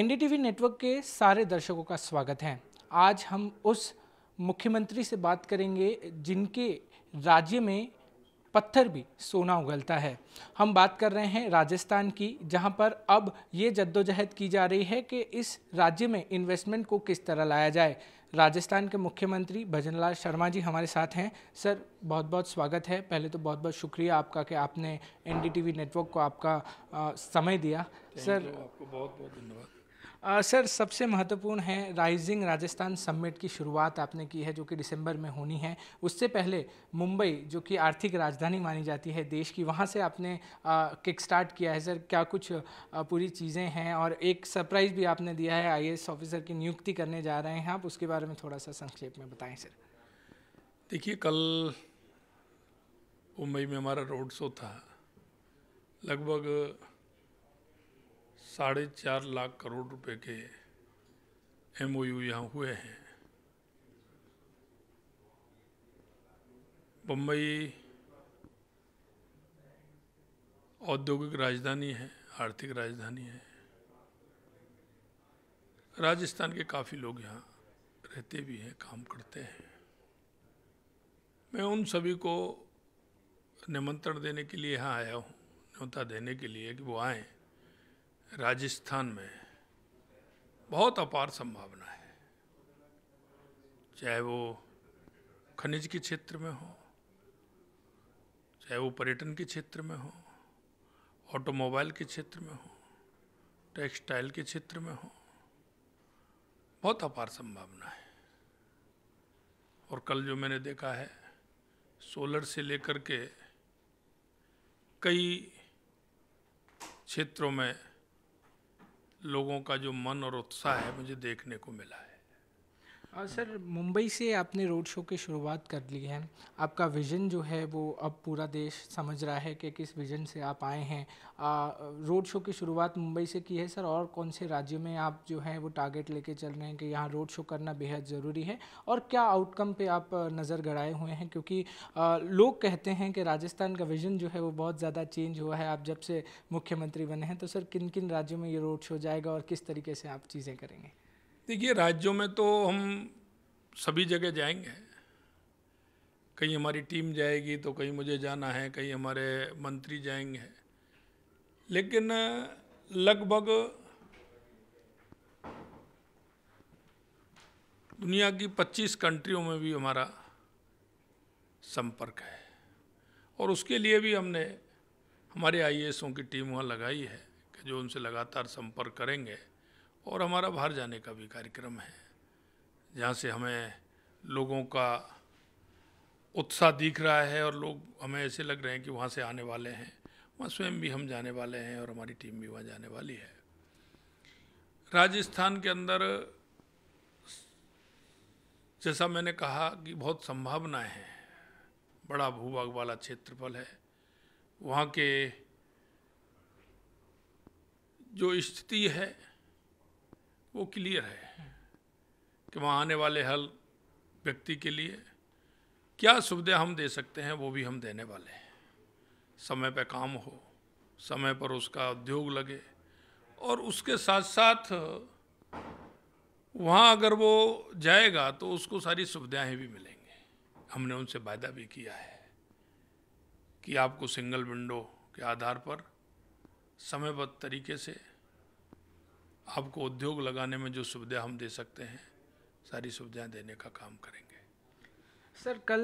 NDTV network के सारे दर्शकों का स्वागत है आज हम उस मुख्यमंत्री से बात करेंगे जिनके राज्य में पत्थर भी सोना उगलता है हम बात कर रहे हैं राजस्थान की जहां पर अब ये जद्दोजहद की जा रही है कि इस राज्य में इन्वेस्टमेंट को किस तरह लाया जाए राजस्थान के मुख्यमंत्री भजनलाल शर्मा जी हमारे साथ हैं सर बहुत बहुत स्वागत है पहले तो बहुत बहुत शुक्रिया आपका कि आपने एनडीटीवी नेटवर्क को आपका आ, समय दिया सर आपको बहुत बहुत धन्यवाद आ, सर सबसे महत्वपूर्ण है राइजिंग राजस्थान समिट की शुरुआत आपने की है जो कि दिसंबर में होनी है उससे पहले मुंबई जो कि आर्थिक राजधानी मानी जाती है देश की वहाँ से आपने किक स्टार्ट किया है सर क्या कुछ आ, पूरी चीज़ें हैं और एक सरप्राइज़ भी आपने दिया है आई ऑफिसर की नियुक्ति करने जा रहे हैं आप उसके बारे में थोड़ा सा संक्षेप में बताएँ सर देखिए कल मुंबई में हमारा रोड शो था लगभग साढ़े चार लाख करोड़ रुपए के एम ओ यू यहाँ हुए हैं बम्बई औद्योगिक राजधानी है आर्थिक राजधानी है राजस्थान के काफ़ी लोग यहाँ रहते भी हैं काम करते हैं मैं उन सभी को निमंत्रण देने के लिए यहाँ आया हूँ न्योता देने के लिए कि वो आएँ राजस्थान में बहुत अपार संभावना है चाहे वो खनिज के क्षेत्र में हो चाहे वो पर्यटन के क्षेत्र में हो ऑटोमोबाइल के क्षेत्र में हो टेक्सटाइल के क्षेत्र में हो बहुत अपार संभावना है और कल जो मैंने देखा है सोलर से लेकर के कई क्षेत्रों में लोगों का जो मन और उत्साह है मुझे देखने को मिला है और हाँ, सर मुंबई से आपने रोड शो की शुरुआत कर ली है आपका विज़न जो है वो अब पूरा देश समझ रहा है कि किस विज़न से आप आए हैं रोड शो की शुरुआत मुंबई से की है सर और कौन से राज्यों में आप जो है वो टारगेट लेके चल रहे हैं कि यहाँ रोड शो करना बेहद ज़रूरी है और क्या आउटकम पे आप नज़र गड़ाए हुए हैं क्योंकि आ, लोग कहते हैं कि राजस्थान का विज़न जो है वो बहुत ज़्यादा चेंज हुआ है आप जब से मुख्यमंत्री बने हैं तो सर किन किन राज्यों में ये रोड शो जाएगा और किस तरीके से आप चीज़ें करेंगे देखिए राज्यों में तो हम सभी जगह जाएंगे कहीं हमारी टीम जाएगी तो कहीं मुझे जाना है कहीं हमारे मंत्री जाएंगे लेकिन लगभग दुनिया की 25 कंट्रियों में भी हमारा संपर्क है और उसके लिए भी हमने हमारे आई की टीम वहाँ लगाई है कि जो उनसे लगातार संपर्क करेंगे और हमारा बाहर जाने का भी कार्यक्रम है जहाँ से हमें लोगों का उत्साह दिख रहा है और लोग हमें ऐसे लग रहे हैं कि वहाँ से आने वाले हैं वहाँ स्वयं भी हम जाने वाले हैं और हमारी टीम भी वहाँ जाने वाली है राजस्थान के अंदर जैसा मैंने कहा कि बहुत संभावनाएं हैं बड़ा भूभाग वाला क्षेत्रफल है वहाँ के जो स्थिति है वो क्लियर है कि वहाँ आने वाले हर व्यक्ति के लिए क्या सुविधा हम दे सकते हैं वो भी हम देने वाले हैं समय पर काम हो समय पर उसका उद्योग लगे और उसके साथ साथ वहाँ अगर वो जाएगा तो उसको सारी सुविधाएँ भी मिलेंगी हमने उनसे वायदा भी किया है कि आपको सिंगल विंडो के आधार पर समयबद्ध तरीके से आपको उद्योग लगाने में जो सुविधा हम दे सकते हैं सारी सुविधाएं देने का काम करेंगे सर कल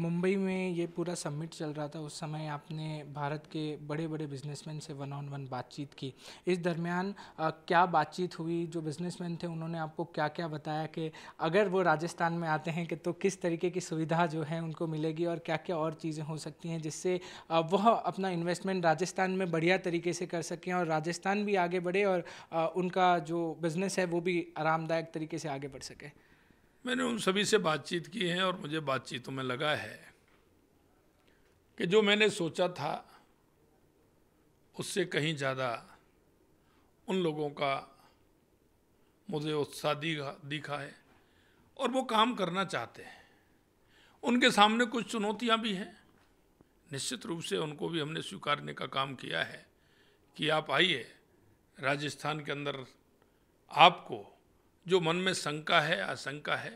मुंबई में ये पूरा समिट चल रहा था उस समय आपने भारत के बड़े बड़े बिजनेसमैन से वन ऑन वन बातचीत की इस दरमियान क्या बातचीत हुई जो बिजनेसमैन थे उन्होंने आपको क्या क्या बताया कि अगर वो राजस्थान में आते हैं कि तो किस तरीके की सुविधा जो है उनको मिलेगी और क्या क्या और चीज़ें हो सकती हैं जिससे वह अपना इन्वेस्टमेंट राजस्थान में बढ़िया तरीके से कर सकें और राजस्थान भी आगे बढ़े और उनका जो बिज़नेस है वो भी आरामदायक तरीके से आगे बढ़ सके मैंने उन सभी से बातचीत की है और मुझे बातचीतों में लगा है कि जो मैंने सोचा था उससे कहीं ज़्यादा उन लोगों का मुझे उत्साह दिखा है और वो काम करना चाहते हैं उनके सामने कुछ चुनौतियां भी हैं निश्चित रूप से उनको भी हमने स्वीकारने का काम किया है कि आप आइए राजस्थान के अंदर आपको जो मन में शंका है आशंका है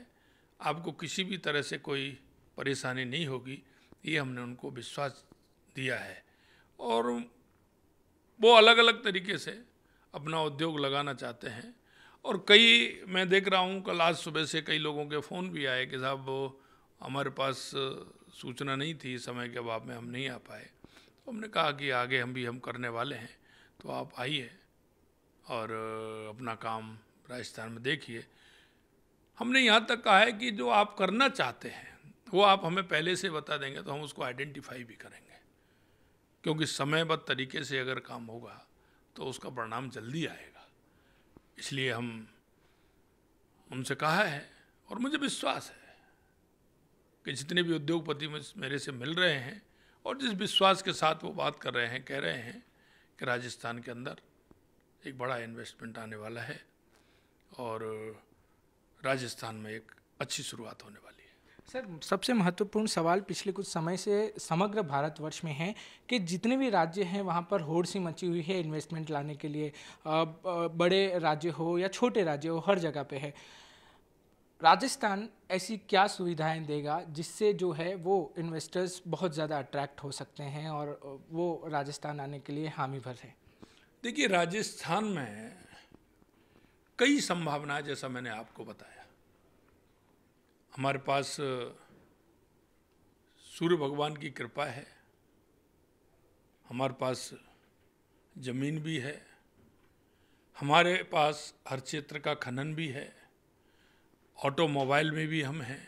आपको किसी भी तरह से कोई परेशानी नहीं होगी ये हमने उनको विश्वास दिया है और वो अलग अलग तरीके से अपना उद्योग लगाना चाहते हैं और कई मैं देख रहा हूँ कल आज सुबह से कई लोगों के फ़ोन भी आए कि साहब वो हमारे पास सूचना नहीं थी समय के अभाव में हम नहीं आ पाए तो हमने कहा कि आगे हम भी हम करने वाले हैं तो आप आइए और अपना काम राजस्थान में देखिए हमने यहाँ तक कहा है कि जो आप करना चाहते हैं वो आप हमें पहले से बता देंगे तो हम उसको आइडेंटिफाई भी करेंगे क्योंकि समयबद्ध तरीके से अगर काम होगा तो उसका परिणाम जल्दी आएगा इसलिए हम उनसे कहा है और मुझे विश्वास है कि जितने भी उद्योगपति मेरे से मिल रहे हैं और जिस विश्वास के साथ वो बात कर रहे हैं कह रहे हैं कि राजस्थान के अंदर एक बड़ा इन्वेस्टमेंट आने वाला है और राजस्थान में एक अच्छी शुरुआत होने वाली है सर सबसे महत्वपूर्ण सवाल पिछले कुछ समय से समग्र भारतवर्ष में है कि जितने भी राज्य हैं वहाँ पर होड़ सी मची हुई है इन्वेस्टमेंट लाने के लिए बड़े राज्य हो या छोटे राज्य हो हर जगह पे है राजस्थान ऐसी क्या सुविधाएं देगा जिससे जो है वो इन्वेस्टर्स बहुत ज़्यादा अट्रैक्ट हो सकते हैं और वो राजस्थान आने के लिए हामी भर है देखिए राजस्थान में कई संभावनाएं जैसा मैंने आपको बताया हमारे पास सूर्य भगवान की कृपा है हमारे पास जमीन भी है हमारे पास हर क्षेत्र का खनन भी है ऑटोमोबाइल में भी हम हैं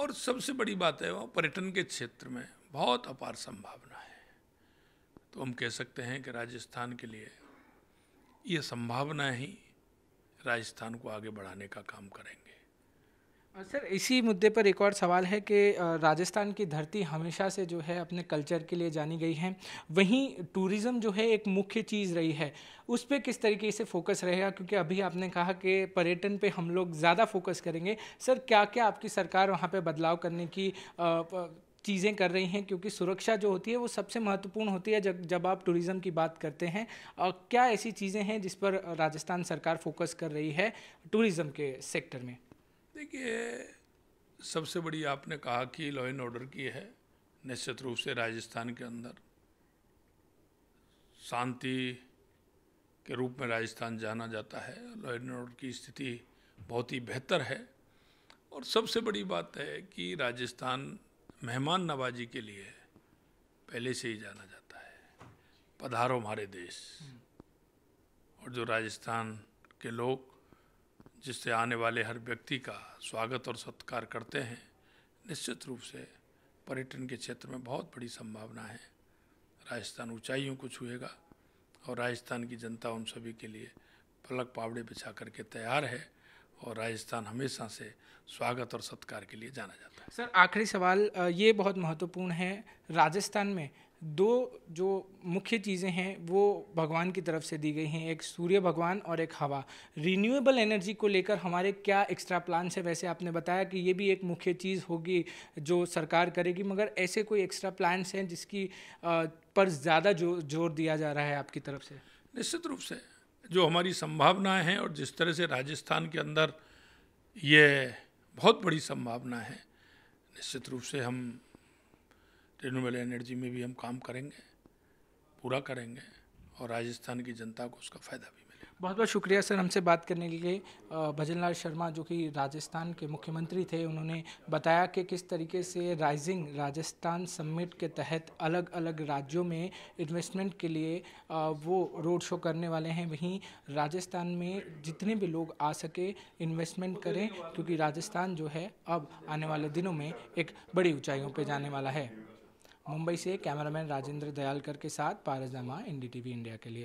और सबसे बड़ी बात है वो पर्यटन के क्षेत्र में बहुत अपार संभावना है तो हम कह सकते हैं कि राजस्थान के लिए ये संभावना ही राजस्थान को आगे बढ़ाने का काम करेंगे सर इसी मुद्दे पर एक और सवाल है कि राजस्थान की धरती हमेशा से जो है अपने कल्चर के लिए जानी गई है वहीं टूरिज़्म जो है एक मुख्य चीज़ रही है उस पर किस तरीके से फोकस रहेगा क्योंकि अभी आपने कहा कि पर्यटन पे हम लोग ज़्यादा फोकस करेंगे सर क्या क्या आपकी सरकार वहाँ पे बदलाव करने की चीज़ें कर रही हैं क्योंकि सुरक्षा जो होती है वो सबसे महत्वपूर्ण होती है जब जब आप टूरिज़्म की बात करते हैं और क्या ऐसी चीज़ें हैं जिस पर राजस्थान सरकार फोकस कर रही है टूरिज़्म के सेक्टर में देखिए सबसे बड़ी आपने कहा कि लॉ एंड ऑर्डर की है निश्चित रूप से राजस्थान के अंदर शांति के रूप में राजस्थान जाना जाता है लॉ एंड ऑर्डर की स्थिति बहुत ही बेहतर है और सबसे बड़ी बात है कि राजस्थान मेहमान नवाजी के लिए पहले से ही जाना जाता है पधारो हमारे देश और जो राजस्थान के लोग जिससे आने वाले हर व्यक्ति का स्वागत और सत्कार करते हैं निश्चित रूप से पर्यटन के क्षेत्र में बहुत बड़ी संभावना है राजस्थान ऊंचाइयों को छुएगा और राजस्थान की जनता उन सभी के लिए पलक पावड़े बिछा करके तैयार है और राजस्थान हमेशा से स्वागत और सत्कार के लिए जाना जाता है सर आखिरी सवाल ये बहुत महत्वपूर्ण है राजस्थान में दो जो मुख्य चीज़ें हैं वो भगवान की तरफ से दी गई हैं एक सूर्य भगवान और एक हवा रिन्यूएबल एनर्जी को लेकर हमारे क्या एक्स्ट्रा प्लान्स हैं वैसे आपने बताया कि ये भी एक मुख्य चीज़ होगी जो सरकार करेगी मगर ऐसे कोई एक्स्ट्रा प्लान्स हैं जिसकी पर ज़्यादा जो जोर दिया जा रहा है आपकी तरफ से निश्चित रूप से जो हमारी संभावनाएं हैं और जिस तरह से राजस्थान के अंदर ये बहुत बड़ी संभावना है निश्चित रूप से हम रिन्यूएबल एनर्जी में भी हम काम करेंगे पूरा करेंगे और राजस्थान की जनता को उसका फ़ायदा भी बहुत बहुत शुक्रिया सर हमसे बात करने के लिए भजन लाल शर्मा जो कि राजस्थान के मुख्यमंत्री थे उन्होंने बताया कि किस तरीके से राइजिंग राजस्थान समिट के तहत अलग अलग राज्यों में इन्वेस्टमेंट के लिए वो रोड शो करने वाले हैं वहीं राजस्थान में जितने भी लोग आ सके इन्वेस्टमेंट करें क्योंकि राजस्थान जो है अब आने वाले दिनों में एक बड़ी ऊँचाइयों पर जाने वाला है मुंबई से कैमरामैन राजेंद्र दयालकर के साथ पारस दामा इंडिया के लिए